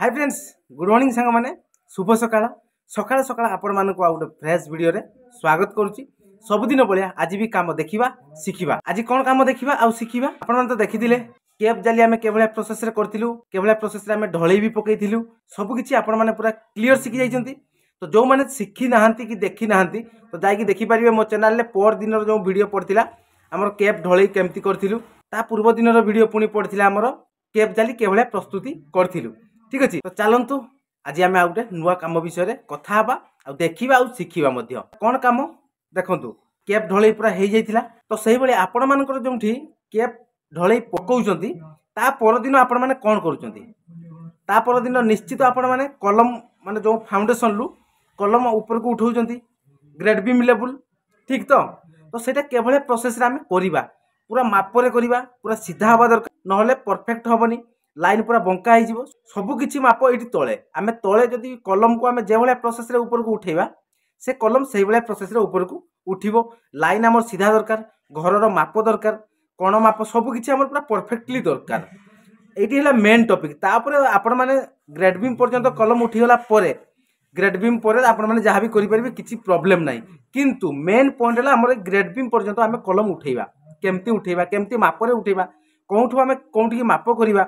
high friends good morning ସାଙ୍ଗମାନେ ଶୁଭ ସକାଳ ସକାଳ ସକାଳ ଆପଣମାନଙ୍କୁ ଆଉ ଗୋଟେ ଫ୍ରେଶ୍ ଭିଡ଼ିଓରେ ସ୍ୱାଗତ କରୁଛି ସବୁଦିନ ଭଳିଆ ଆଜି ବି କାମ ଦେଖିବା ଶିଖିବା ଆଜି କ'ଣ କାମ ଦେଖିବା ଆଉ ଶିଖିବା ଆପଣମାନେ ତ ଦେଖିଥିଲେ କେବ୍ ଜାଲି ଆମେ କେଭଳିଆ ପ୍ରୋସେସ୍ରେ କରିଥିଲୁ କେଭଳିଆ ପ୍ରୋସେସ୍ରେ ଆମେ ଢଳେଇ ବି ପକାଇଥିଲୁ ସବୁକିଛି ଆପଣମାନେ ପୁରା କ୍ଲିଅର୍ ଶିଖି ଯାଇଛନ୍ତି ତ ଯେଉଁମାନେ ଶିଖି ନାହାନ୍ତି କି ଦେଖି ନାହାନ୍ତି ତ ଯାଇକି ଦେଖିପାରିବେ ମୋ ଚ୍ୟାନେଲ୍ରେ ପର ଦିନର ଯେଉଁ ଭିଡ଼ିଓ ପଡ଼ିଥିଲା ଆମର କେବ୍ ଢଳେଇ କେମିତି କରିଥିଲୁ ତା ପୂର୍ବ ଦିନର ଭିଡ଼ିଓ ପୁଣି ପଡ଼ିଥିଲା ଆମର କେବ୍ ଜାଲି କେଭଳିଆ ପ୍ରସ୍ତୁତି କରିଥିଲୁ ঠিক ଅଛି ତ ଚାଲନ୍ତୁ ଆଜି ଆମେ ଆଉ ଗୋଟେ ନୂଆ କାମ ବିଷୟରେ କଥା ହେବା ଆଉ ଦେଖିବା ଆଉ ଶିଖିବା ମଧ୍ୟ କ'ଣ କାମ ଦେଖନ୍ତୁ କ୍ୟାପ୍ ଢଳେଇ ପୁରା ହେଇଯାଇଥିଲା ତ ସେଇଭଳି ଆପଣମାନଙ୍କର ଯେଉଁଠି କ୍ୟାପ୍ ଢଳେଇ ପକାଉଛନ୍ତି ତା ପରଦିନ ଆପଣମାନେ କ'ଣ କରୁଛନ୍ତି ତା ପରଦିନ ନିଶ୍ଚିତ ଆପଣମାନେ କଲମ ମାନେ ଯେଉଁ ଫାଉଣ୍ଡେସନରୁ କଲମ ଉପରକୁ ଉଠାଉଛନ୍ତି ଗ୍ରେଡ୍ ବିମ୍ ଲେବୁଲ୍ ଠିକ୍ ତ ତ ସେଇଟା କେଭଳିଆ ପ୍ରୋସେସ୍ରେ ଆମେ କରିବା ପୁରା ମାପରେ କରିବା ପୁରା ସିଧା ହେବା ଦରକାର ନହେଲେ ପରଫେକ୍ଟ ହେବନି লাইন পুরা বଙ୍କା ହେଇଯିବ ସବୁକିଛି ମାପ ଏଇଠି ତଳେ ଆମେ ତଳେ ଯଦି କଲମକୁ ଆମେ ଯେଭଳିଆ ପ୍ରୋସେସ୍ରେ ଉପରକୁ ଉଠାଇବା ସେ କଲମ ସେଇଭଳିଆ ପ୍ରୋସେସ୍ରେ ଉପରକୁ ଉଠିବ ଲାଇନ୍ ଆମର ସିଧା ଦରକାର ଘରର ମାପ ଦରକାର କ'ଣ ମାପ ସବୁକିଛି ଆମର ପୁରା ପରଫେକ୍ଟଲି ଦରକାର ଏଇଠି ହେଲା ମେନ୍ ଟପିକ୍ ତାପରେ ଆପଣମାନେ ଗ୍ରେଡ୍ ବିମ୍ ପର୍ଯ୍ୟନ୍ତ କଲମ ଉଠିଗଲା ପରେ ଗ୍ରେଡ୍ ବିମ୍ ପରେ ଆପଣମାନେ ଯାହା ବି କରିପାରିବେ କିଛି ପ୍ରୋବ୍ଲେମ୍ ନାହିଁ କିନ୍ତୁ ମେନ୍ ପଏଣ୍ଟ ହେଲା ଆମର ଗ୍ରେଡ୍ ବିମ୍ ପର୍ଯ୍ୟନ୍ତ ଆମେ କଲମ ଉଠେଇବା କେମିତି ଉଠେଇବା କେମିତି ମାପରେ ଉଠେଇବା କେଉଁଠୁ ଆମେ କେଉଁଠିକି ମାପ କରିବା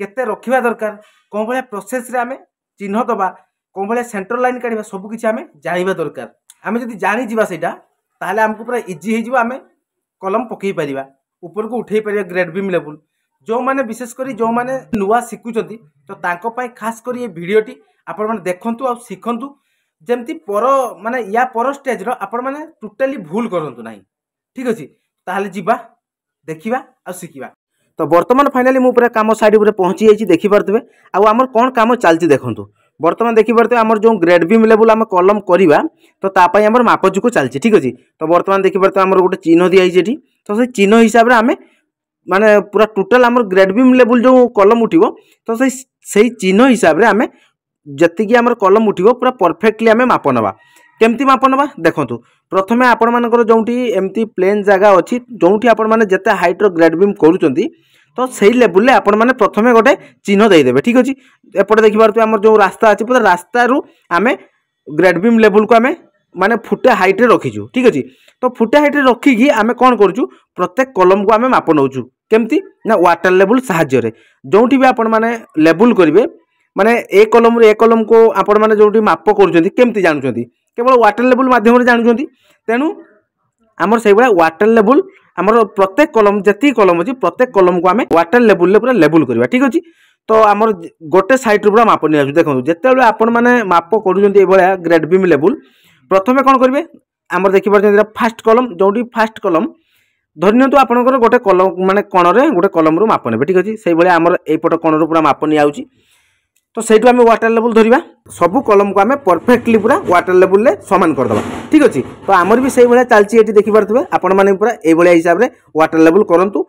କେତେ ରଖିବା ଦରକାର କ'ଣ ଭଳିଆ ପ୍ରୋସେସ୍ରେ ଆମେ ଚିହ୍ନ ଦେବା କ'ଣ ଭଳିଆ ସେଣ୍ଟର ଲାଇନ୍ କାଢ଼ିବା ସବୁକିଛି ଆମେ ଜାଣିବା ଦରକାର ଆମେ ଯଦି ଜାଣିଯିବା ସେଇଟା ତାହେଲେ ଆମକୁ ପୁରା ଇଜି ହେଇଯିବ ଆମେ କଲମ ପକାଇ ପାରିବା ଉପରକୁ ଉଠାଇ ପାରିବା ଗ୍ରେଡ୍ ବିମ୍ ଲେବୁଲ୍ ଯେଉଁମାନେ ବିଶେଷ କରି ଯେଉଁମାନେ ନୂଆ ଶିଖୁଛନ୍ତି ତ ତାଙ୍କ ପାଇଁ ଖାସ୍ କରି ଏ ଭିଡ଼ିଓଟି ଆପଣମାନେ ଦେଖନ୍ତୁ ଆଉ ଶିଖନ୍ତୁ ଯେମିତି ପର ମାନେ ୟା ପର ଷ୍ଟେଜ୍ର ଆପଣମାନେ ଟୋଟାଲି ଭୁଲ କରନ୍ତୁ ନାହିଁ ଠିକ୍ ଅଛି ତାହେଲେ ଯିବା ଦେଖିବା ଆଉ ଶିଖିବା তো বর্তমান ফাইনালি মু পুরা কাম সাইড উপরে পৌঁছি যাইছি দেখিপারে আমার কোণ কাম চালছে দেখুন বর্তমান দেখিপারে আমার যে গ্রেড বিম লেভেল আমি কলম করা তো তাপাই আমার মাপযুগ চালছে ঠিক আছে তো বর্তমান দেখিপারে আমার গোটে চিহ্ন দিয়েছে এটি তো সেই চিহ্ন হিসাবে আমি মানে পুরা টোটাল আমার গ্রেড বিম লেভেল যে কলম উঠব তো সেই সেই চিহ্ন হিসাবে আমি যেত আমার কলম উঠব পুরা পরফেক্টলি আমি মাপ নেওয়া কেমতি মাপ নেওয়া দেখুন প্রথমে আপনার যেটি এমতি প্লেন জায়গা অনেক যেটি আপনার যেতে হাইট্র গ্রেড বিম করছেন তো সেই লেবুলে আপনার প্রথমে গোটে চিহ্ন দিয়েদেবে ঠিক আছে এপটে দেখিপারে আমার যে রাস্তা আছে পুরো রাস্তার আমি গ্রেড বিম লেবুলকে আমি মানে ফুটে হাইট্রে রখিছু ঠিক আছে তো ফুটে হাইট্রে রখিকি আমি কম করছু প্রত্যেক কলমকে আমি মাপ নেউছু কেমতি না ওয়াটার লেবুল সাহায্যে যেটি বি আপনার লেবুল করবে মানে এ কলমর এ কলমকে আপনার যেটি মাপ করছেন কেমতি জাণুচার কেবল ওয়াটার লেবুল মাধ্যমে জাণুচার তেণু আমার সেইভাবে ওয়াটার লেবুল ଆମର ପ୍ରତ୍ୟେକ କଲମ ଯେତିକି କଲମ ଅଛି ପ୍ରତ୍ୟେକ କଲମକୁ ଆମେ ୱାଟର ଲେବୁଲରେ ପୁରା ଲେବୁଲ କରିବା ଠିକ୍ ଅଛି ତ ଆମର ଗୋଟେ ସାଇଡ଼ରୁ ପୁରା ମାପ ନେଇଆସୁଛି ଦେଖନ୍ତୁ ଯେତେବେଳେ ଆପଣମାନେ ମାପ କରୁଛନ୍ତି ଏଇଭଳିଆ ଗ୍ରେଡ୍ ବିମ୍ ଲେବୁଲ ପ୍ରଥମେ କ'ଣ କରିବେ ଆମର ଦେଖିପାରୁଛନ୍ତି ଏଇଟା ଫାଷ୍ଟ କଲମ ଯେଉଁଠି ଫାଷ୍ଟ କଲମ ଧରିନିଅନ୍ତୁ ଆପଣଙ୍କର ଗୋଟେ କଲମ ମାନେ କଣରେ ଗୋଟେ କଲମରୁ ମାପ ନେବେ ଠିକ୍ ଅଛି ସେଇଭଳିଆ ଆମର ଏଇପଟ କଣରୁ ପୁରା ମାପ ନିଆଯାଉଛି তো সেইটু আমি ওয়াটার লেভেল ধরিবা সবু কলমকু আমি পরফেক্টলি পুরা ওয়াটার লেভেলে সমান করেদেবা ঠিক আছে তো আমার বি সেইভাবে চালছি এটি দেখিপারে আপন মানে পুরা এইভাবে হিসাবে ওয়াটার লেভেল করতু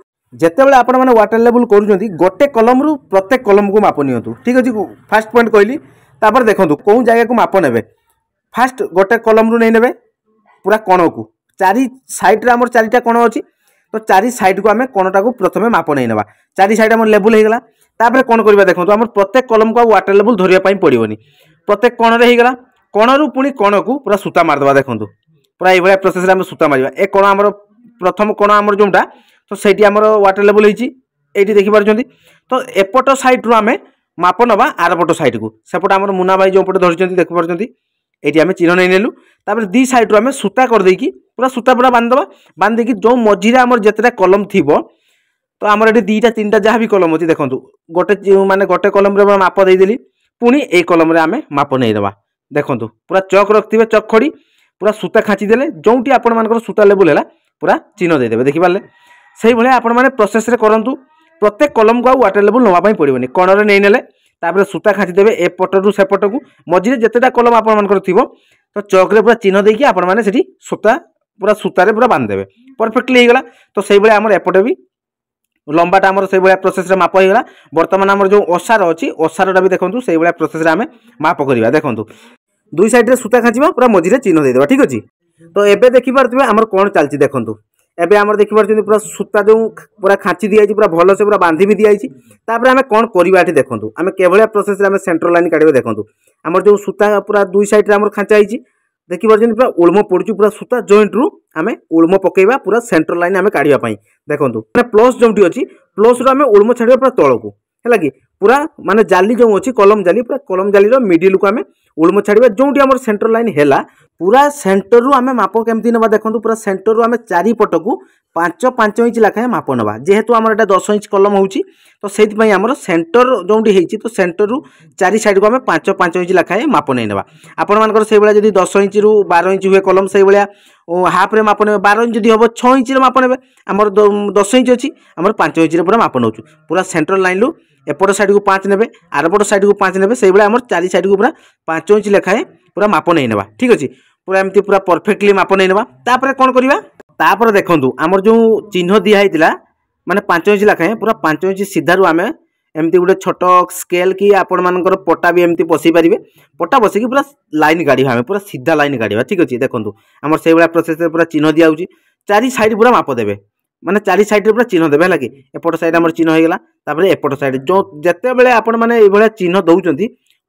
যেতবে আপনার ওয়াটার লেভেল করছেন গোটে কলমরু প্রত্যেক কলমকু মাপ নিহতু ঠিক আছে ফার্স্ট পয়েন্ট কহিলি তাপরে দেখুন কেউ জায়গাকে মাপ নেবে ফার্স্ট গোটে কলমরু নেই নেবে পুরা কণকু চারি সাইড্রে আমার চারিটা কণ অছি তো চারি সাইড্কু আমি কণটাকে প্রথমে মাপ নেই নেবা চারি সাইড আমার লেবুল হয়ে গলা তাপরে କ'ଣ କରିବା ଦେଖନ୍ତୁ ଆମର ପ୍ରତ୍ୟେକ କଲମକୁ ଆଉ ୱାଟର ଲେବୁଲ୍ ଧରିବା ପାଇଁ ପଡ଼ିବନି ପ୍ରତ୍ୟେକ କଣରେ ହେଇଗଲା କଣରୁ ପୁଣି କଣକୁ ପୁରା ସୂତା ମାରିଦେବା ଦେଖନ୍ତୁ ପୁରା ଏଇଭଳିଆ ପ୍ରୋସେସ୍ରେ ଆମେ ସୂତା ମାରିବା ଏ କଣ ଆମର ପ୍ରଥମ କଣ ଆମର ଯେଉଁଟା ତ ସେଇଠି ଆମର ୱାଟର ଲେବୁଲ୍ ହେଇଛି ଏଇଠି ଦେଖିପାରୁଛନ୍ତି ତ ଏପଟ ସାଇଡ଼୍ରୁ ଆମେ ମାପ ନେବା ଆରପଟ ସାଇଡ଼୍କୁ ସେପଟେ ଆମର ମୁନା ଭାଇ ଯେଉଁପଟେ ଧରିଛନ୍ତି ଦେଖିପାରୁଛନ୍ତି ଏଇଠି ଆମେ ଚିହ୍ନ ନେଇନେଲୁ ତାପରେ ଦୁଇ ସାଇଡ଼୍ରୁ ଆମେ ସୂତା କରିଦେଇକି ପୁରା ସୂତା ପୁରା ବାନ୍ଧିଦେବା ବାନ୍ଧିଦେଇକି ଯେଉଁ ମଝିରେ ଆମର ଯେତେଟା କଲମ ଥିବ ତ ଆମର ଏଠି ଦୁଇଟା ତିନିଟା ଯାହା ବି କଲମ ଅଛି ଦେଖନ୍ତୁ ଗୋଟେ ମାନେ ଗୋଟେ କଲମରେ ମୁଁ ମାପ ଦେଇଦେଲି ପୁଣି ଏଇ କଲମରେ ଆମେ ମାପ ନେଇଦେବା ଦେଖନ୍ତୁ ପୁରା ଚକ୍ ରଖିଥିବେ ଚକ୍ ଖଡ଼ି ପୁରା ସୂତା ଖାଞ୍ଚି ଦେଲେ ଯେଉଁଠି ଆପଣମାନଙ୍କର ସୂତା ଲେବୁଲ୍ ହେଲା ପୁରା ଚିହ୍ନ ଦେଇଦେବେ ଦେଖିପାରିଲେ ସେଇଭଳିଆ ଆପଣମାନେ ପ୍ରୋସେସ୍ରେ କରନ୍ତୁ ପ୍ରତ୍ୟେକ କଲମକୁ ଆଉ ୱାଟର ଲେବୁଲ୍ ନେବା ପାଇଁ ପଡ଼ିବନି କଣରେ ନେଇନେଲେ ତାପରେ ସୂତା ଖାଞ୍ଚି ଦେବେ ଏପଟରୁ ସେପଟକୁ ମଝିରେ ଯେତେଟା କଲମ ଆପଣମାନଙ୍କର ଥିବ ତ ଚକ୍ରେ ପୁରା ଚିହ୍ନ ଦେଇକି ଆପଣମାନେ ସେଠି ସୂତା ପୁରା ସୂତାରେ ପୁରା ବାନ୍ଧିଦେବେ ପରଫେକ୍ଟଲି ହେଇଗଲା ତ ସେଇଭଳିଆ ଆମର ଏପଟେ ବି লম্বাটা আমার সেইভাবে প্রোসেসরে মাপ হয়েগলা বর্তমান আমার যে অসার অছি অসারটা বি দেখুন সেইভাবে প্রোসেসরে আমি মাপ করা দেখুন দুই সাইডে সূতা খাঁচিবা পুরা মঝিরে চিহ্ন দিয়ে ঠিক আছে তো এবে দেখিপারে আমার কোণ চালছি দেখুন এবে আমার দেখিপারে পুরা সূতা যে পুরা খাঁচি দিয়েছি পুরা ভালসে পুরা বাঁধি বি দিয়েছি তাপরে আমি কোণ করা এটি দেখুন আমি কেভাবে প্রোসেসরে আমি সেন্টর লাইন কাটবে দেখুন আমার যে সূতা পুরা দুই সাইডে আমার খাঁচা হয়েছি ଦେଖିପାରୁଛନ୍ତି ପୁରା ଓଳମ ପଡ଼ୁଛି ପୁରା ସୂତା ଜଏଣ୍ଟରୁ ଆମେ ଓଳମ ପକାଇବା ପୁରା ସେଣ୍ଟର ଲାଇନ୍ ଆମେ କାଢ଼ିବା ପାଇଁ ଦେଖନ୍ତୁ ମାନେ ପ୍ଲସ୍ ଯେଉଁଠି ଅଛି ପ୍ଲସ୍ରୁ ଆମେ ଓଳମ ଛାଡ଼ିବା ପୁରା ତଳକୁ ହେଲା କି ପୁରା ମାନେ ଜାଲି ଯେଉଁ ଅଛି କଲମ ଜାଲି ପୁରା କଲମ ଜାଲିର ମିଡ଼ିଲକୁ ଆମେ ଓଳମ ଛାଡ଼ିବା ଯେଉଁଠି ଆମର ସେଣ୍ଟର ଲାଇନ୍ ହେଲା ପୁରା ସେଣ୍ଟରରୁ ଆମେ ମାପ କେମିତି ନେବା ଦେଖନ୍ତୁ ପୁରା ସେଣ୍ଟରରୁ ଆମେ ଚାରିପଟକୁ পাঁচ পাঁচ ইঞ্চ লেখাଏଁ ମାପ ନେବା ଯେହେତୁ ଆମର ଏଇଟା ଦଶ ଇଞ୍ଚ କଲମ ହେଉଛି ତ ସେଇଥିପାଇଁ ଆମର ସେଣ୍ଟର ଯେଉଁଠି ହେଇଛି ତ ସେଣ୍ଟରରୁ ଚାରି ସାଇଡ଼କୁ ଆମେ ପାଞ୍ଚ ପାଞ୍ଚ ଇଞ୍ଚ ଲେଖାଏଁ ମାପ ନେଇନେବା ଆପଣମାନଙ୍କର ସେଇଭଳିଆ ଯଦି ଦଶ ଇଞ୍ଚରୁ ବାର ଇଞ୍ଚ ହୁଏ କଲମ ସେଇଭଳିଆ ହାଫ୍ରେ ମାପ ନେବେ ବାର ଇଞ୍ଚ ଯଦି ହେବ ଛଅ ଇଞ୍ଚରେ ମାପ ନେବେ ଆମର ଦଶ ଇଞ୍ଚ ଅଛି ଆମର ପାଞ୍ଚ ଇଞ୍ଚରେ ପୁରା ମାପ ନେଉଛୁ ପୁରା ସେଣ୍ଟର ଲାଇନ୍ରୁ ଏପଟ ସାଇଡ଼କୁ ପାଞ୍ଚ ନେବେ ଆରପଟ ସାଇଡ଼କୁ ପାଞ୍ଚ ନେବେ ସେଇଭଳିଆ ଆମର ଚାରି ସାଇଡ଼କୁ ପୁରା ପାଞ୍ଚ ଇଞ୍ଚ ଲେଖାଏଁ ପୁରା ମାପ ନେଇନେବା ଠିକ୍ ଅଛି ପୁରା ଏମିତି ପୁରା ପରଫେକ୍ଟଲି ମାପ ନେଇନେବା ତାପରେ କ'ଣ କରିବା তাপরে দেখন্তু আমার যে চিহ্ন দিয়া হয়েছিল মানে পাঁচ ইঞ্চ লাখে পুরা পাঁচ ইঞ্চ সিধারু আমি এমতি গোটে ছোট স্কেল কি আপন মানকর পটা বি এমতি বসাই পারিবে পটা বসে কি পুরা লাইন গাড়িবা আমি পুরা সিধা লাইন গাড়িবা ঠিক আছে দেখন্তু আমার সেই ভাবে প্রসেস পুরা চিহ্ন দিয়া হচ্ছে চারি সাইড পুরা মাপ দেবে মানে চারি সাইড পুরা চিহ্ন দেবে ହେଲା କି ଏପଟ ସାଇଡ୍ ଆମର ଚିହ୍ନ ହେଇଗଲା ତାପରେ ଏପଟ ସାଇଡ୍ ଯେଉଁ ଯେତେବେଳେ ଆପଣମାନେ এইভাবে চিহ্ন ଦେଉଛନ୍ତି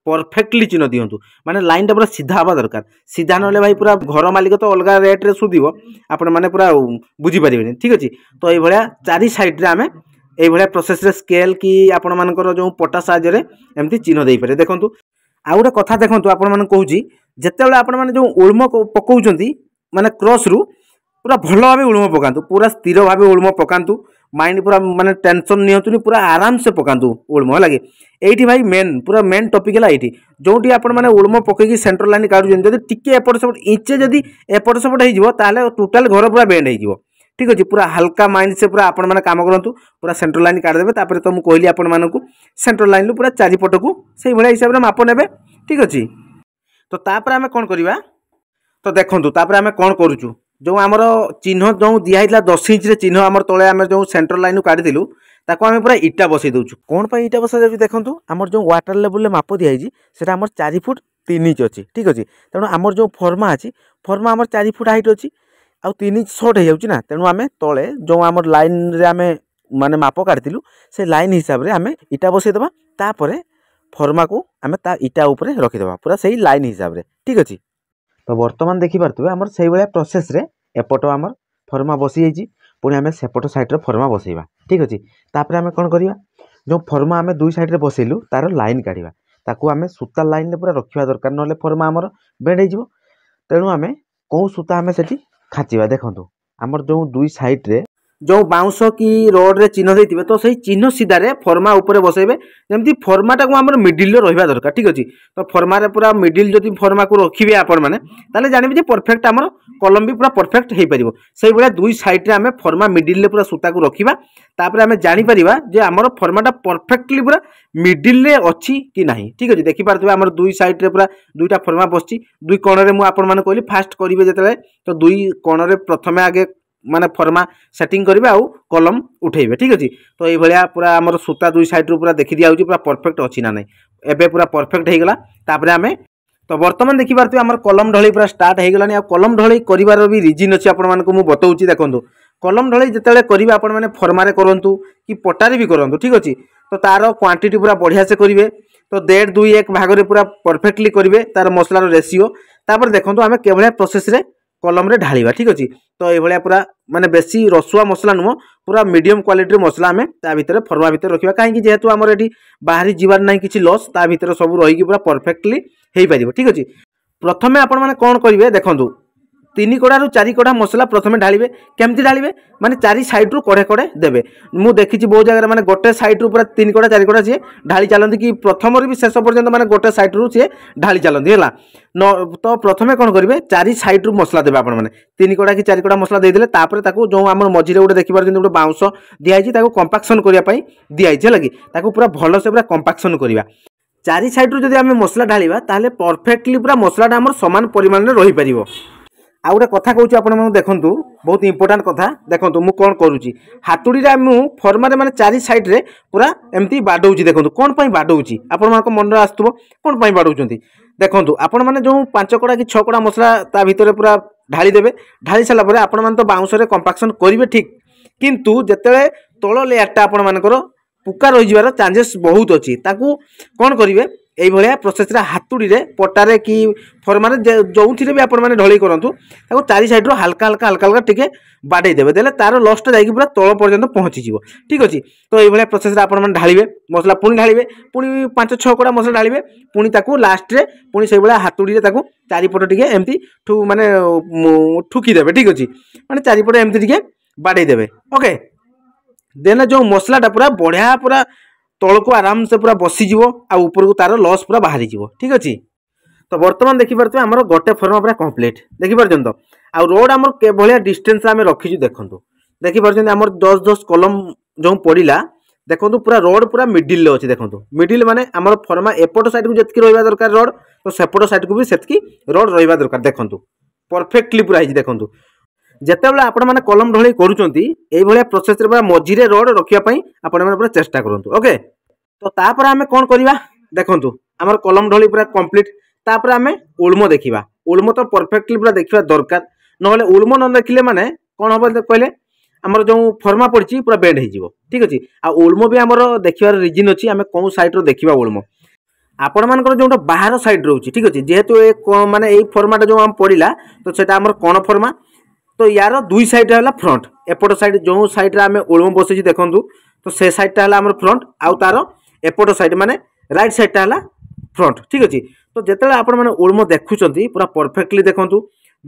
ପରଫେକ୍ଟଲି ଚିହ୍ନ ଦିଅନ୍ତୁ ମାନେ ଲାଇନ୍ଟା ପୁରା ସିଧା ହେବା ଦରକାର ସିଧା ନହେଲେ ଭାଇ ପୁରା ଘର ମାଲିକ ତ ଅଲଗା ରେଟ୍ରେ ଶୁଧିବ ଆପଣମାନେ ପୁରା ବୁଝିପାରିବେନି ଠିକ୍ ଅଛି ତ ଏଇଭଳିଆ ଚାରି ସାଇଡ଼୍ରେ ଆମେ ଏଇଭଳିଆ ପ୍ରୋସେସ୍ରେ ସ୍କେଲ୍ କି ଆପଣମାନଙ୍କର ଯେଉଁ ପଟା ସାହାଯ୍ୟରେ ଏମିତି ଚିହ୍ନ ଦେଇପାରିବେ ଦେଖନ୍ତୁ ଆଉ ଗୋଟେ କଥା ଦେଖନ୍ତୁ ଆପଣମାନଙ୍କୁ କହୁଛି ଯେତେବେଳେ ଆପଣମାନେ ଯେଉଁ ଉଳ୍ମ ପକାଉଛନ୍ତି ମାନେ କ୍ରସ୍ରୁ ପୁରା ଭଲ ଭାବେ ଉଳ୍ମ ପକାନ୍ତୁ ପୁରା ସ୍ଥିର ଭାବେ ଉଳ୍ମ ପକାନ୍ତୁ মাইন্ড পুরা মানে টেনশন নিয়ন্তুনি পুরা আরামসে পকাতু উড়ম হল কি এইটি ভাই মেন পুরা মেন টপিক হল এইটি যেটি আপনার মানে উড়ম পকাইকি সেন্টর লাইন কাটুছেন যদি টিকি এপট সেপট ইঞ্চে যদি এপট সেপট হয়ে যাব তাহলে টোটাল ঘর পুরা বেন্ড হয়ে যাব ঠিক আছে পুরা হালকা মাইন্ড সে পুরা আপনার মানে কাম করতু পুরা সেন্টর লাইন কাটিদেবে তাপরে তো মু কহিলি আপনার সেন্টর লাইন রু পুরা চারিপটকু সেইভাবে হিসাবে মাপ নেবে ঠিক আছে তো তাপরে আমি কোণ করা তো দেখুন তাপরে আমি কোণ করছু ଯେଉଁ ଆମର ଚିହ୍ନ ଯେଉଁ ଦିଆହେଇଥିଲା ଦଶ ଇଞ୍ଚରେ ଚିହ୍ନ ଆମର ତଳେ ଆମେ ଯେଉଁ सेन्टर ଲାଇନ୍ରୁ କାଢ଼ିଥିଲୁ ତାକୁ ଆମେ ପୁରା ଇଟା ବସାଇ ଦେଉଛୁ କ'ଣ ପାଇଁ ଇଟା ବସାଯାଉଛି ଦେଖନ୍ତୁ ଆମର ଯେଉଁ ୱାଟର ଲେବୁଲ୍ରେ ମାପ ଦିଆହେଇଛି ସେଇଟା ଆମର ଚାରି ଫୁଟ୍ ତିନି ଇଞ୍ଚ ଅଛି ଠିକ୍ ଅଛି ତେଣୁ ଆମର ଯେଉଁ ଫର୍ମା ଅଛି ଫର୍ମା ଆମର ଚାରି ଫୁଟ୍ ହାଇଟ୍ ଅଛି ଆଉ ତିନି ଇଞ୍ଚ ସର୍ଟ ହେଇଯାଉଛି ନା ତେଣୁ ଆମେ ତଳେ ଯେଉଁ ଆମର ଲାଇନ୍ରେ ଆମେ ମାନେ ମାପ କାଢ଼ିଥିଲୁ ସେ ଲାଇନ୍ ହିସାବରେ ଆମେ ଇଟା ବସାଇଦେବା ତାପରେ ଫର୍ମାକୁ ଆମେ ତା ଇଟା ଉପରେ ରଖିଦେବା ପୁରା ସେଇ ଲାଇନ୍ ହିସାବରେ ଠିକ୍ ଅଛି ତ ବର୍ତ୍ତମାନ ଦେଖିପାରୁଥିବେ ଆମର ସେଇଭଳିଆ ପ୍ରୋସେସ୍ରେ ଏପଟ ଆମର ଫର୍ମା ବସିଯାଇଛି ପୁଣି ଆମେ ସେପଟ ସାଇଡ଼୍ରେ ଫର୍ମା ବସେଇବା ଠିକ୍ ଅଛି ତାପରେ ଆମେ କ'ଣ କରିବା ଯେଉଁ ଫର୍ମା ଆମେ ଦୁଇ ସାଇଡ଼୍ରେ ବସେଇଲୁ ତା'ର ଲାଇନ୍ କାଢ଼ିବା ତାକୁ ଆମେ ସୂତା ଲାଇନ୍ରେ ପୁରା ରଖିବା ଦରକାର ନହେଲେ ଫର୍ମା ଆମର ବେଣ୍ଡ ହେଇଯିବ ତେଣୁ ଆମେ କେଉଁ ସୂତା ଆମେ ସେଠି ଖାଞ୍ଚିବା ଦେଖନ୍ତୁ ଆମର ଯେଉଁ ଦୁଇ ସାଇଡ଼୍ରେ ଯେଉଁ ବାଉଁଶ କି ରଡ଼୍ରେ ଚିହ୍ନ ଦେଇଥିବେ ତ ସେଇ ଚିହ୍ନ ସିଧାରେ ଫର୍ମା ଉପରେ ବସାଇବେ ଯେମିତି ଫର୍ମାଟାକୁ ଆମର ମିଡ଼ିଲରେ ରହିବା ଦରକାର ଠିକ୍ ଅଛି ତ ଫର୍ମାରେ ପୁରା ମିଡ଼ିଲ ଯଦି ଫର୍ମାକୁ ରଖିବେ ଆପଣମାନେ ତାହେଲେ ଜାଣିବେ ଯେ ପରଫେକ୍ଟ ଆମର କଲମ ବି ପୁରା ପରଫେକ୍ଟ ହୋଇପାରିବ ସେଇଭଳିଆ ଦୁଇ ସାଇଡ଼୍ରେ ଆମେ ଫର୍ମା ମିଡ଼ିଲରେ ପୁରା ସୂତାକୁ ରଖିବା ତାପରେ ଆମେ ଜାଣିପାରିବା ଯେ ଆମର ଫର୍ମାଟା ପରଫେକ୍ଟଲି ପୁରା ମିଡ଼ିଲରେ ଅଛି କି ନାହିଁ ଠିକ୍ ଅଛି ଦେଖିପାରୁଥିବେ ଆମର ଦୁଇ ସାଇଡ଼୍ରେ ପୁରା ଦୁଇଟା ଫର୍ମା ବସିଛି ଦୁଇ କୋଣରେ ମୁଁ ଆପଣମାନଙ୍କୁ କହିଲି ଫାଷ୍ଟ କରିବେ ଯେତେବେଳେ ତ ଦୁଇ କୋଣରେ ପ୍ରଥମେ ଆଗେ মানে ଫର୍ମା ସେଟିଂ କରିବେ ଆଉ କଲମ୍ ଉଠେଇବେ ଠିକ୍ ଅଛି ତ ଏଇଭଳିଆ ପୁରା ଆମର ସୂତା ଦୁଇ ସାଇଡ଼୍ରୁ ପୁରା ଦେଖି ଦିଆହେଉଛି ପୁରା ପରଫେକ୍ଟ ଅଛି ନା ନାହିଁ ଏବେ ପୁରା ପରଫେକ୍ଟ ହୋଇଗଲା ତାପରେ ଆମେ ତ ବର୍ତ୍ତମାନ ଦେଖିପାରୁଥିବେ ଆମର କଲମ ଢଳେଇ ପୁରା ଷ୍ଟାର୍ଟ ହୋଇଗଲାଣି ଆଉ କଲମ ଢଳେଇ କରିବାର ବି ରିଜିନ୍ ଅଛି ଆପଣମାନଙ୍କୁ ମୁଁ ବତାଉଛି ଦେଖନ୍ତୁ କଲମ ଢଳେଇ ଯେତେବେଳେ କରିବେ ଆପଣମାନେ ଫର୍ମାରେ କରନ୍ତୁ କି ପଟାରେ ବି କରନ୍ତୁ ଠିକ୍ ଅଛି ତ ତା'ର କ୍ୱାଣ୍ଟିଟି ପୁରା ବଢ଼ିଆସେ କରିବେ ତ ଦେଢ଼ ଦୁଇ ଏକ ଭାଗରେ ପୁରା ପରଫେକ୍ଟଲି କରିବେ ତା'ର ମସଲାର ରେସିଓ ତାପରେ ଦେଖନ୍ତୁ ଆମେ କେଭଳିଆ ପ୍ରୋସେସ୍ରେ কলমরে ঢালিবা ঠিক আছে তো এইভাবে পুরা মানে বেশি রসুয়া মশলা নুহ পুরা মিডিয়াম কোয়ালিটির মশলা আমি তা ভিতরে ফর্মা ভিতরে রখিবা কাহিঁকি যেহেতু আমার এটি বাহারি যাবার না কিছু লস তা ভিতরে সব রহিকি পুরা পরফেক্টলি হয়ে পারিব ঠিক আছে প্রথমে আপনার কোণ করবে দেখুন তিন কড়ার চারি কড়া মশলা প্রথমে ঢালবে কেমতি ঢালবে মানে চারি সাইড্রু কড়ে কড়ে দেবে মু দেখিছি বহু জায়গায় মানে গোটে সাইড্রু পুরা তিন কড়া চারি কড়া সিয়ে ঢালি চালতে কি প্রথমর বি শেষ পর্যন্ত মানে গোটে সাইড্রু সিয়ে ঢালি চালতে হল ন তো প্রথমে কোণ করবে চারি সাইড্রু মশলা দেবে আপনার তিন কড়া কি চারি কড়া মশলা দিয়ে দেলে তাপরে তাকে যে আমার মঝিরে গোটে দেখিপার গোটে বাউঁশ দিয়েছি তাকে কম্পাকশন করা দিয়েছি হল কি তাকে পুরা ভালসে পুরা কম্পাকশন করা চারি সাইড্রু যদি আমি মশলা ঢালিবা তাহলে পরফেক্টলি পুরা মশলাটা আমার সমান পরিমাণে রহিপারিব ଆଉ ଗୋଟେ କଥା କହୁଛି ଆପଣମାନଙ୍କୁ ଦେଖନ୍ତୁ ବହୁତ ଇମ୍ପୋର୍ଟାଣ୍ଟ କଥା ଦେଖନ୍ତୁ ମୁଁ କ'ଣ କରୁଛି ହାତୁଡ଼ିରେ ମୁଁ ଫର୍ମାରେ ମାନେ ଚାରି ସାଇଡ଼୍ରେ ପୁରା ଏମିତି ବାଡ଼ଉଛି ଦେଖନ୍ତୁ କ'ଣ ପାଇଁ ବାଡ଼ଉଛି ଆପଣମାନଙ୍କ ମନରେ ଆସୁଥିବ କ'ଣ ପାଇଁ ବାଡ଼ଉଛନ୍ତି ଦେଖନ୍ତୁ ଆପଣମାନେ ଯେଉଁ ପାଞ୍ଚ କଡ଼ା କି ଛଅ କଡ଼ା ମସଲା ତା ଭିତରେ ପୁରା ଢାଳିଦେବେ ଢାଳି ସାରିଲା ପରେ ଆପଣମାନେ ତ ବାଉଁଶରେ କମ୍ପାକ୍ସନ୍ କରିବେ ଠିକ୍ କିନ୍ତୁ ଯେତେବେଳେ ତଳ ଲେୟାର୍ଟା ଆପଣମାନଙ୍କର ପୁକା ରହିଯିବାର ଚାନ୍ସେସ୍ ବହୁତ ଅଛି ତାକୁ କ'ଣ କରିବେ এইভাবে প্রসেসরে হাতুড়িরে পটারে কি ফর্মারে ଯେଉଁଥିରେ ବି ଆପଣମାନେ ଢଳେଇ କରନ୍ତୁ ତାକୁ ଚାରି ସାଇଡ଼୍ରୁ ହାଲକା ହାଲକା ହାଲକା ହାଲକା ଟିକେ ବାଡ଼େଇ ଦେବେ ଦେଲେ ତା'ର ଲସ୍ଟା ଯାଇକି ପୁରା ତଳ ପର୍ଯ୍ୟନ୍ତ ପହଞ୍ଚିଯିବ ଠିକ୍ ଅଛି ତ ଏଇଭଳିଆ ପ୍ରୋସେସ୍ରେ ଆପଣମାନେ ଢାଳିବେ ମସଲା ପୁଣି ଢାଳିବେ ପୁଣି ପାଞ୍ଚ ଛଅ କୋଡ଼ା ମସଲା ଢାଳିବେ ପୁଣି ତାକୁ ଲାଷ୍ଟରେ ପୁଣି ସେଇଭଳିଆ ହାତୁଡ଼ିରେ ତାକୁ ଚାରିପଟ ଟିକେ ଏମିତି ମାନେ ଠୁକି ଦେବେ ଠିକ୍ ଅଛି ମାନେ ଚାରିପଟ ଏମିତି ଟିକେ ବାଡ଼େଇ ଦେବେ ଓକେ ଦେନ୍ ଯେଉଁ ମସଲାଟା ପୁରା ବଢ଼ିଆ ପୁରା তলকু আরামসে পুরা বসিযোগ আপরকু তার লস পুরা বাহারি যাব ঠিক আছে তো বর্তমান দেখিপারে আমার গোটে ফর্ম পুরা কমপ্লিট দেখিপারছেন তো আউ রোড আমার কেভাবে ডিষ্টেন্স আমি রখিছু দেখুন দেখিপারছেন আমার দশ দশ কলম যে পড়া দেখুন পুরা রোড পুরা মিডিলে অছে দেখুন মিডিল মানে আমার ফর্মা এপট সাইডকু যেত রহবা দরকার রোড তো সেপট সাইডকু বি সেতকি রোড রহবা দরকার দেখুন পরফেক্টলি পুরা হয়েছে দেখুন যেতবে আপনার কলম ঢলাই করছেন এইভাবে প্রোসেসরে পুরা মঝিরে রড রক্ষা আপনার পুরা চেষ্টা করতু ওকে তো তাপরে আমি কম করা দেখুন আমার কলম ঢলি পুরা কমপ্লিট তাপরে আমি উল্ম দেখা উল্ম তো পরফেক্টলি পুরা দেখা দরকার নহলে উল্ম ন দেখিলে মানে কম হব কহিলেন আমার যে ফর্মা পড়ছে পুরা বেড হয়ে যাব ঠিক আছে আলম বি আমার দেখার রিজিন অছি আমি কেউ সাইড্রু দেখা উল্ম ଆପଣମାନଙ୍କର ଯେଉଁଟା ବାହାର ସାଇଡ଼୍ ରହୁଛି ଠିକ୍ ଅଛି ଯେହେତୁ ଏ ମାନେ ଏଇ ଫର୍ମାଟା ଯେଉଁ ଆମ ପଡ଼ିଲା ତ ସେଇଟା ଆମର କ'ଣ ଫର୍ମା তো ইয়ার দুই সাইডটা হল ফ্রন্ট এপট সাইড যে সাইড্রে আমি ওলম বসেছি দেখুন তো সে সাইডটা হল আমার ফ্রন্ট আউ তার এপট সাইড মানে রাইট সাইডটা হল ফ্রন্ট ঠিক আছে তো যেত আপন মানে ওলম দেখুম পুরা পরফেক্টলি দেখুন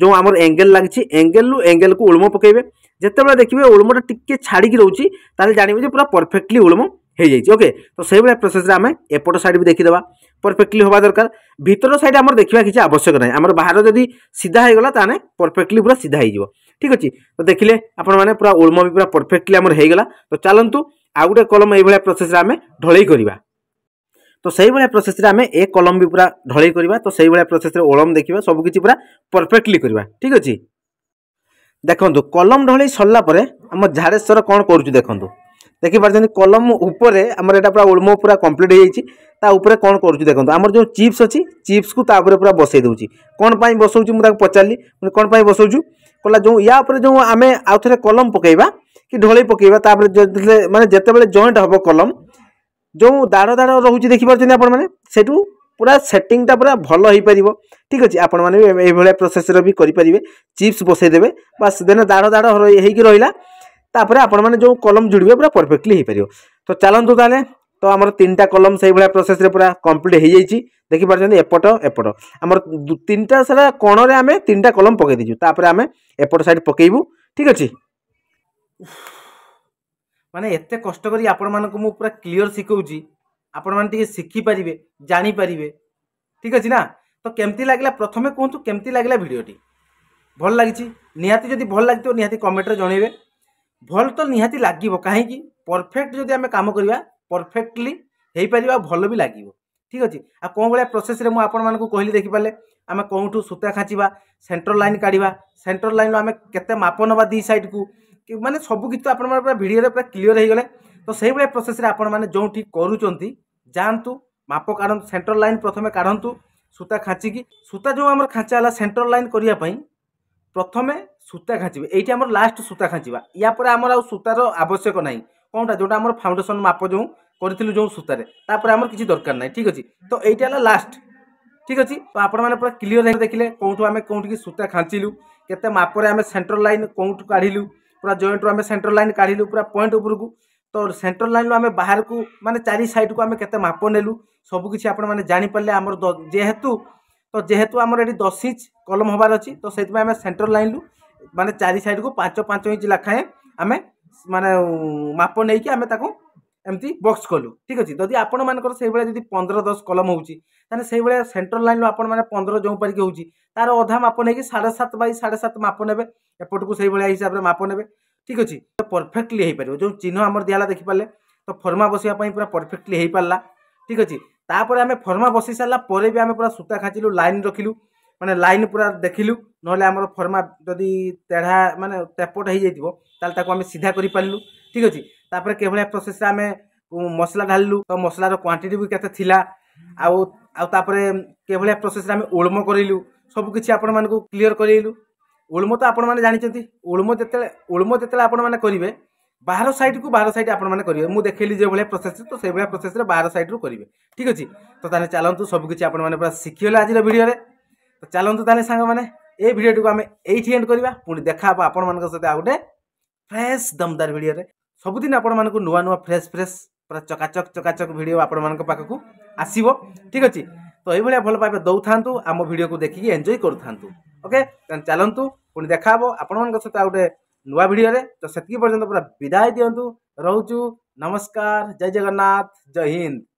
যে আমার এঙ্গেল লাগিছি এঙ্গেল রু এঙ্গেল কু ওলম পকাইবে যেতবে দেখবে ওলমটা টিকি ছাড়িকি রয়েছে তাহলে জাঁবে যে পুরা পরফেক্টলি ওলম হয়ে যাইছে ওকে তো সেইভাবে প্রোসেসরে আমি এপট সাইড বি দেখিদেবা परफेक्टली হওয়া দরকার ভিতর সাইড আমার দেখা কিছু আবশ্যক না আমার বাহার যদি সিধা হয়ে গলা তাহলে परफेक्टली পুরা সিধা হয়ে যাব ঠিক আছে তো দেখিলে আপন মানে পুরা ওলম বি পুরা परफेक्टली আমার হয়ে গলা তো চলন্তু আউ গোটে কলম এইভাবে প্রসেসরে আমি ঢলাই করিবা তো সেইভাবে প্রসেসরে আমি এ কলম বি পুরা ঢলাই করিবা তো সেইভাবে প্রসেসরে ওলম দেখিবা সবু কিছু পুরা परफेक्टली করিবা ঠিক আছে দেখন্তু কলম ঢলাই সরলা পরে আমার ঝাড়েশ্বর কোণ করুছু দেখন্তু ଦେଖିପାରୁଛନ୍ତି କଲମ ଉପରେ ଆମର ଏଇଟା ପୁରା ଓଳମ ପୁରା କମ୍ପ୍ଲିଟ୍ ହୋଇଯାଇଛି ତା ଉପରେ କ'ଣ କରୁଛି ଦେଖନ୍ତୁ ଆମର ଯେଉଁ ଚିପ୍ସ ଅଛି ଚିପ୍ସକୁ ତା ଉପରେ ପୁରା ବସାଇ ଦେଉଛି କ'ଣ ପାଇଁ ବସାଉଛି ମୁଁ ତାକୁ ପଚାରିଲି ମାନେ କ'ଣ ପାଇଁ ବସାଉଛୁ କହିଲା ଯେଉଁ ୟା ଉପରେ ଯେଉଁ ଆମେ ଆଉ ଥରେ କଲମ ପକାଇବା କି ଢଳେଇ ପକାଇବା ତାପରେ ମାନେ ଯେତେବେଳେ ଜଏଣ୍ଟ ହେବ କଲମ ଯେଉଁ ଦାଢ଼ ଦାଢ଼ ରହୁଛି ଦେଖିପାରୁଛନ୍ତି ଆପଣମାନେ ସେଇଠୁ ପୁରା ସେଟିଂଟା ପୁରା ଭଲ ହୋଇପାରିବ ଠିକ୍ ଅଛି ଆପଣମାନେ ବି ଏଇଭଳିଆ ପ୍ରୋସେସ୍ରେ ବି କରିପାରିବେ ଚିପ୍ସ ବସାଇଦେବେ ବାସ୍ ଦେନ ଦାଢ଼ ଦାଢ଼ ହେଇକି ରହିଲା তাপরে আপনার যে কলম জুড়বে পুরো পরফেক্টলি হয়ে পারিব তো চলতু তাহলে তো আমার তিনটা কলম সেইভাবে প্রোসেসে পুরা কমপ্লিট হয়ে যাই দেখিপার এপট এপট আমার তিনটা সারা কণরে আমি তিনটা কলম পকাই দিচ্ছি তাপরে আমি এপট সাইড পকাইবু ঠিক আছে মানে এত কষ্ট করে আপনার মু পুরা ক্লিয়র শিখাউছি আপনার মানে টিকি শিখিপারে জাঁপারে ঠিক আছে না তো কমতি লাগলা প্রথমে কুহতু কমতি লাগলা ভিডিওটি ভাল লাগিছি নিহতি যদি ভাল লাগত নিহতি কমেন্টে জনাইবে ଭଲ ତ ନିହାତି ଲାଗିବ କାହିଁକି ପରଫେକ୍ଟ ଯଦି ଆମେ କାମ କରିବା ପରଫେକ୍ଟଲି ହେଇପାରିବା ଭଲ ବି ଲାଗିବ ଠିକ୍ ଅଛି ଆଉ କେଉଁ ଭଳିଆ ପ୍ରୋସେସ୍ରେ ମୁଁ ଆପଣମାନଙ୍କୁ କହିଲି ଦେଖିପାରିଲେ ଆମେ କେଉଁଠୁ ସୂତା ଖାଞ୍ଚିବା ସେଣ୍ଟର ଲାଇନ୍ କାଢ଼ିବା ସେଣ୍ଟର ଲାଇନ୍ରୁ ଆମେ କେତେ ମାପ ନେବା ଦୁଇ ସାଇଡ଼୍କୁ ମାନେ ସବୁ କିଛି ଆପଣମାନେ ପୁରା ଭିଡ଼ିଓରେ ପୁରା କ୍ଲିଅର୍ ହେଇଗଲେ ତ ସେଇଭଳିଆ ପ୍ରୋସେସ୍ରେ ଆପଣମାନେ ଯେଉଁଠି କରୁଛନ୍ତି ଯାଆନ୍ତୁ ମାପ କାଢ଼ନ୍ତୁ ସେଣ୍ଟର ଲାଇନ୍ ପ୍ରଥମେ କାଢ଼ନ୍ତୁ ସୂତା ଖାଞ୍ଚିକି ସୂତା ଯେଉଁ ଆମର ଖାଞ୍ଚା ହେଲା ସେଣ୍ଟର ଲାଇନ୍ କରିବା ପାଇଁ ପ୍ରଥମେ ସୂତା ଖାଞ୍ଚିବେ ଏଇଠି ଆମର ଲାଷ୍ଟ ସୂତା ଖାଞ୍ଚିବା ୟା ପରେ ଆମର ଆଉ ସୂତାର ଆବଶ୍ୟକ ନାହିଁ କ'ଣଟା ଯେଉଁଟା ଆମର ଫାଉଣ୍ଡେସନ୍ ମାପ ଯେଉଁ କରିଥିଲୁ ଯେଉଁ ସୂତାରେ ତାପରେ ଆମର କିଛି ଦରକାର ନାହିଁ ଠିକ୍ ଅଛି ତ ଏଇଟା ହେଲା ଲାଷ୍ଟ ଠିକ୍ ଅଛି ତ ଆପଣମାନେ ପୁରା କ୍ଲିଅର୍ ହେଇକି ଦେଖିଲେ କେଉଁଠୁ ଆମେ କେଉଁଠିକି ସୂତା ଖାଞ୍ଚିଲୁ କେତେ ମାପରେ ଆମେ ସେଣ୍ଟର ଲାଇନ୍ କେଉଁଠୁ କାଢ଼ିଲୁ ପୁରା ଜଏଣ୍ଟରୁ ଆମେ ସେଣ୍ଟର ଲାଇନ୍ କାଢ଼ିଲୁ ପୁରା ପଏଣ୍ଟ ଉପରକୁ ତ ସେଣ୍ଟର ଲାଇନ୍ରୁ ଆମେ ବାହାରକୁ ମାନେ ଚାରି ସାଇଡ଼କୁ ଆମେ କେତେ ମାପ ନେଲୁ ସବୁକିଛି ଆପଣମାନେ ଜାଣିପାରିଲେ ଆମର ଯେହେତୁ ତ ଯେହେତୁ ଆମର ଏଠି ଦଶ ଇଞ୍ଚ কলম হবার অছি তো সেইপাই আমি সেন্টর লাইনু মানে চারি সাইডকু পাঁচ পাঁচ ইঞ্চ লেখাଏଁ ଆମେ ମାନେ ମାପ ନେଇକି ଆମେ ତାକୁ ଏମିତି ବକ୍ସ କଲୁ ଠିକ୍ ଅଛି ଯଦି ଆପଣମାନଙ୍କର ସେଇଭଳିଆ ଯଦି ପନ୍ଦର ଦଶ କଲମ ହେଉଛି ତାହେଲେ ସେଇଭଳିଆ ସେଣ୍ଟ୍ରାଲ ଲାଇନ୍ରୁ ଆପଣମାନେ ପନ୍ଦର ଯେଉଁ ପାରିକି ହେଉଛି ତା'ର ଅଧା ମାପ ନେଇକି ସାଢ଼େ ସାତ ବାଇ ସାଢ଼େ ସାତ ମାପ ନେବେ ଏପଟକୁ ସେଇଭଳିଆ ହିସାବରେ ମାପ ନେବେ ଠିକ୍ ଅଛି ତ ପରଫେକ୍ଟଲି ହେଇପାରିବ ଯେଉଁ ଚିହ୍ନ ଆମର ଦିଆହେଲା ଦେଖିପାରିଲେ ତ ଫର୍ମା ବସିବା ପାଇଁ ପୁରା ପରଫେକ୍ଟଲି ହେଇପାରିଲା ଠିକ୍ ଅଛି ତାପରେ ଆମେ ଫର୍ମା ବସି ସାରିଲା ପରେ ବି ଆମେ ପୁରା ସୂତା ଖାଞ୍ଚିଲୁ ଲାଇନ୍ ରଖିଲୁ ମାନେ ଲାଇନ୍ ପୁରା ଦେଖିଲୁ ନହେଲେ ଆମର ଫର୍ମା ଯଦି ତେଢ଼ା ମାନେ ତେପଟ ହେଇଯାଇଥିବ ତାହେଲେ ତାକୁ ଆମେ ସିଧା କରିପାରିଲୁ ଠିକ୍ ଅଛି ତାପରେ କିଭଳିଆ ପ୍ରୋସେସ୍ରେ ଆମେ ମସଲା ଢାଳିଲୁ ତ ମସଲାର କ୍ୱାଣ୍ଟିଟି ବି କେତେ ଥିଲା ଆଉ ଆଉ ତାପରେ କିଭଳିଆ ପ୍ରୋସେସ୍ରେ ଆମେ ଓଳମ କରିଲୁ ସବୁକିଛି ଆପଣମାନଙ୍କୁ କ୍ଲିଅର୍ କରେଇଲୁ ଓଳମ ତ ଆପଣମାନେ ଜାଣିଛନ୍ତି ଓଳମ ଯେତେବେଳେ ଓଳମ ଯେତେବେଳେ ଆପଣମାନେ କରିବେ ବାହାର ସାଇଡ଼୍କୁ ବାହାର ସାଇଡ଼୍ ଆପଣମାନେ କରିବେ ମୁଁ ଦେଖେଇଲି ଯେଉଁଭଳିଆ ପ୍ରୋସେସ୍ରେ ତ ସେଇଭଳିଆ ପ୍ରୋସେସ୍ରେ ବାହାର ସାଇଡ଼୍ରୁ କରିବେ ଠିକ୍ ଅଛି ତ ତାହେଲେ ଚାଲନ୍ତୁ ସବୁକିଛି ଆପଣମାନେ ପୁରା ଶିଖିଗଲେ ଆଜିର ଭିଡ଼ିଓରେ ତ ଚାଲନ୍ତୁ ତାହେଲେ ସାଙ୍ଗମାନେ ଏଇ ଭିଡ଼ିଓଟିକୁ ଆମେ ଏଇଠି ଏଣ୍ଡ କରିବା ପୁଣି ଦେଖା ହେବ ଆପଣମାନଙ୍କ ସହିତ ଆଉ ଗୋଟେ ଫ୍ରେଶ୍ ଦମଦାର ଭିଡ଼ିଓରେ ସବୁଦିନ ଆପଣମାନଙ୍କୁ ନୂଆ ନୂଆ ଫ୍ରେଶ୍ ଫ୍ରେଶ୍ ପୁରା ଚକାଚକ ଚକାଚକ ଭିଡ଼ିଓ ଆପଣମାନଙ୍କ ପାଖକୁ ଆସିବ ଠିକ୍ ଅଛି ତ ଏଇଭଳିଆ ଭଲ ପାଇବା ଦେଉଥାନ୍ତୁ ଆମ ଭିଡ଼ିଓକୁ ଦେଖିକି ଏନ୍ଜୟ କରୁଥାନ୍ତୁ ଓକେ ଚାଲନ୍ତୁ ପୁଣି ଦେଖା ହେବ ଆପଣମାନଙ୍କ ସହିତ ଆଉ ଗୋଟେ ନୂଆ ଭିଡ଼ିଓରେ ତ ସେତିକି ପର୍ଯ୍ୟନ୍ତ ପୁରା ବିଦାୟ ଦିଅନ୍ତୁ ରହୁଛୁ ନମସ୍କାର ଜୟ ଜଗନ୍ନାଥ ଜୟ ହିନ୍ଦ